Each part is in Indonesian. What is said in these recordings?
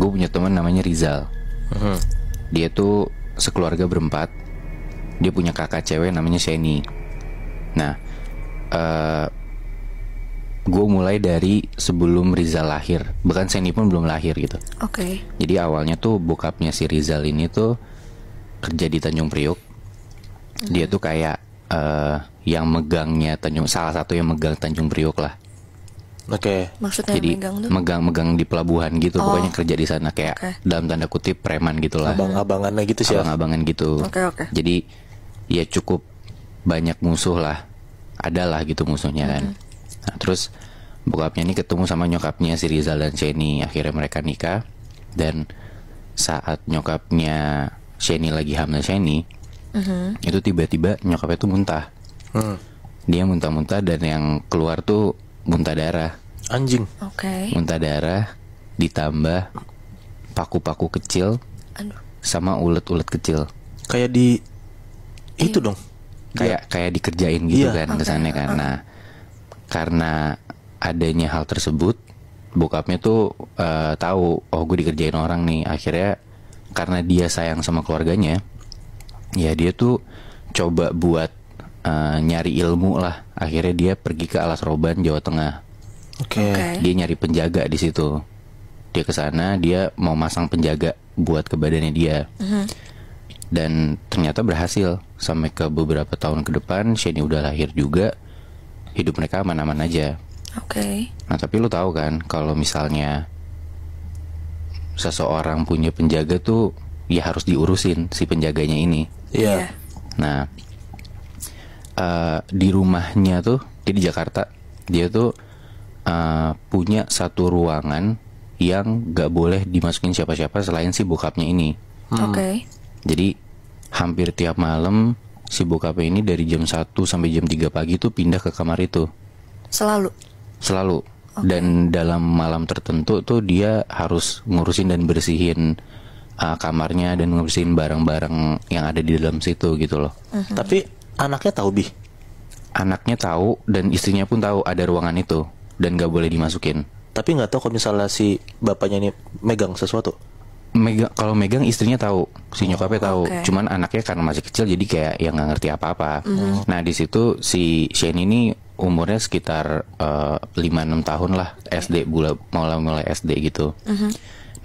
gue punya teman namanya Rizal -huh. Hmm. dia tuh sekeluarga berempat dia punya kakak cewek namanya Sheni nah uh, eh, gue mulai dari sebelum Rizal lahir bahkan Sheni pun belum lahir gitu oke okay. jadi awalnya tuh bokapnya si Rizal ini tuh kerja di Tanjung Uh -huh. dia hmm. tuh kayak uh, yang megangnya Tanjung salah satu yang megang Tanjung Priok lah Oke. Okay. Maksudnya Jadi, megang tuh? Megang-megang di pelabuhan gitu, oh. pokoknya kerja di sana kayak okay. dalam tanda kutip preman gitulah. Abang-abangannya gitu sih. Ya? Abang-abangan gitu. Oke okay, oke. Okay. Jadi ya cukup banyak musuh lah, ada lah gitu musuhnya mm -hmm. kan. Nah, terus bokapnya ini ketemu sama nyokapnya si Rizal dan Cheni akhirnya mereka nikah dan saat nyokapnya Cheni lagi hamil Cheni mm -hmm. itu tiba-tiba nyokapnya tuh muntah. Mm. Dia muntah-muntah dan yang keluar tuh muntah darah. Anjing. Oke. Okay. Muntah darah ditambah paku-paku kecil. Aduh. Sama ulet-ulet kecil. Kayak di iya. itu dong. Kayak ya. kayak dikerjain gitu yeah. kan okay. kesannya kan. Nah, karena adanya hal tersebut bokapnya tuh uh, tahu oh gue dikerjain orang nih akhirnya karena dia sayang sama keluarganya ya dia tuh coba buat uh, nyari ilmu lah akhirnya dia pergi ke Alas Roban Jawa Tengah Oke. Okay. Dia nyari penjaga di situ. Dia ke sana, dia mau masang penjaga buat ke badannya dia. Uh mm-hmm. -huh. Dan ternyata berhasil sampai ke beberapa tahun ke depan Shani udah lahir juga. Hidup mereka aman-aman aja. Oke. Okay. Nah, tapi lu tahu kan kalau misalnya seseorang punya penjaga tuh ya harus diurusin si penjaganya ini. Iya. Yeah. Nah, uh, di rumahnya tuh dia di Jakarta. Dia tuh uh, punya satu ruangan yang gak boleh dimasukin siapa-siapa selain si bokapnya ini. Hmm. Oke. Okay. Jadi hampir tiap malam si bokapnya ini dari jam 1 sampai jam 3 pagi tuh pindah ke kamar itu. Selalu. Selalu. Okay. Dan dalam malam tertentu tuh dia harus ngurusin dan bersihin uh, kamarnya dan ngurusin barang-barang yang ada di dalam situ gitu loh. Mm -hmm. Tapi anaknya tahu bi. Anaknya tahu dan istrinya pun tahu ada ruangan itu dan gak boleh dimasukin. Tapi nggak tahu kalau misalnya si bapaknya ini megang sesuatu. Mega kalau megang istrinya tahu, si oh, nyokapnya tahu. Okay. Cuman anaknya karena masih kecil jadi kayak yang nggak ngerti apa-apa. Mm Nah, di situ si Shane ini umurnya sekitar uh, enam tahun lah, SD mulai mulai SD gitu. Mm -hmm.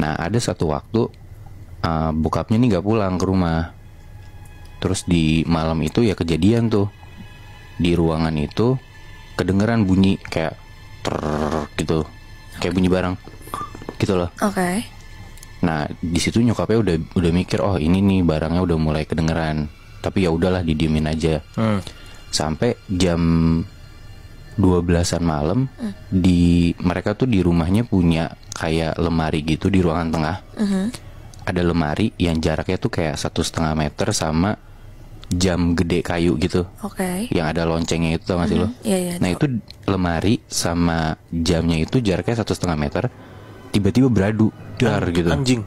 Nah, ada satu waktu uh, bokapnya ini nggak pulang ke rumah. Terus di malam itu ya kejadian tuh. Di ruangan itu kedengeran bunyi kayak ter gitu kayak bunyi barang gitu loh oke okay. nah di situ nyokapnya udah udah mikir oh ini nih barangnya udah mulai kedengeran tapi ya udahlah didiemin aja hmm. sampai jam 12-an malam hmm. di mereka tuh di rumahnya punya kayak lemari gitu di ruangan tengah. -hmm. Ada lemari yang jaraknya tuh kayak satu setengah meter sama jam gede kayu gitu. Oke. Okay. Yang ada loncengnya itu tau gak sih mm -hmm. lo? Mm-hmm. Iya, iya, nah itu lemari sama jamnya itu jaraknya satu setengah meter. Tiba-tiba beradu dar An gitu. Anjing.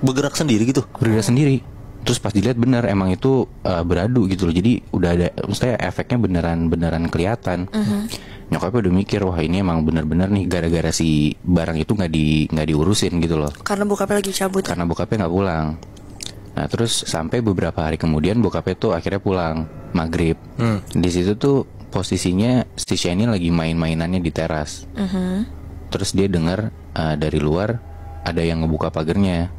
Bergerak sendiri gitu. Bergerak sendiri. Terus pas dilihat bener emang itu uh, beradu gitu loh. Jadi udah ada, maksudnya efeknya beneran beneran kelihatan. Mm -hmm. Nyokapnya udah mikir wah ini emang bener-bener nih gara-gara si barang itu nggak di nggak diurusin gitu loh. Karena bokapnya lagi cabut. Ya? Karena bokapnya nggak pulang. Nah terus sampai beberapa hari kemudian bokapnya tuh akhirnya pulang maghrib. Hmm. Di situ tuh posisinya si ini lagi main-mainannya di teras. Uh -huh. Terus dia dengar uh, dari luar ada yang ngebuka pagernya.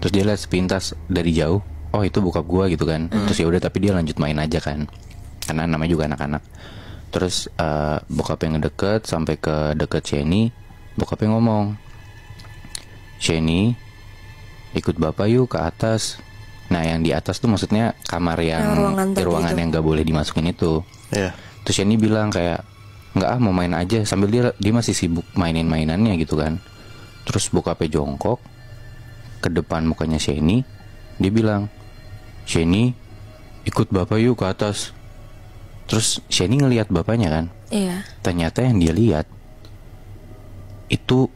Terus dia lihat sepintas dari jauh, oh itu bokap gua gitu kan. Hmm. Terus ya udah tapi dia lanjut main aja kan. Karena namanya juga anak-anak. Terus uh, bokap yang ngedeket sampai ke deket bokap bokapnya ngomong, Shani ikut bapak yuk ke atas nah yang di atas tuh maksudnya kamar yang, yang ruangan, di ruangan yang nggak boleh dimasukin itu yeah. terus ini bilang kayak nggak ah mau main aja sambil dia dia masih sibuk mainin mainannya gitu kan terus buka pe jongkok ke depan mukanya Shani dia bilang Shani ikut bapak yuk ke atas terus Shani ngelihat bapaknya kan iya yeah. ternyata yang dia lihat itu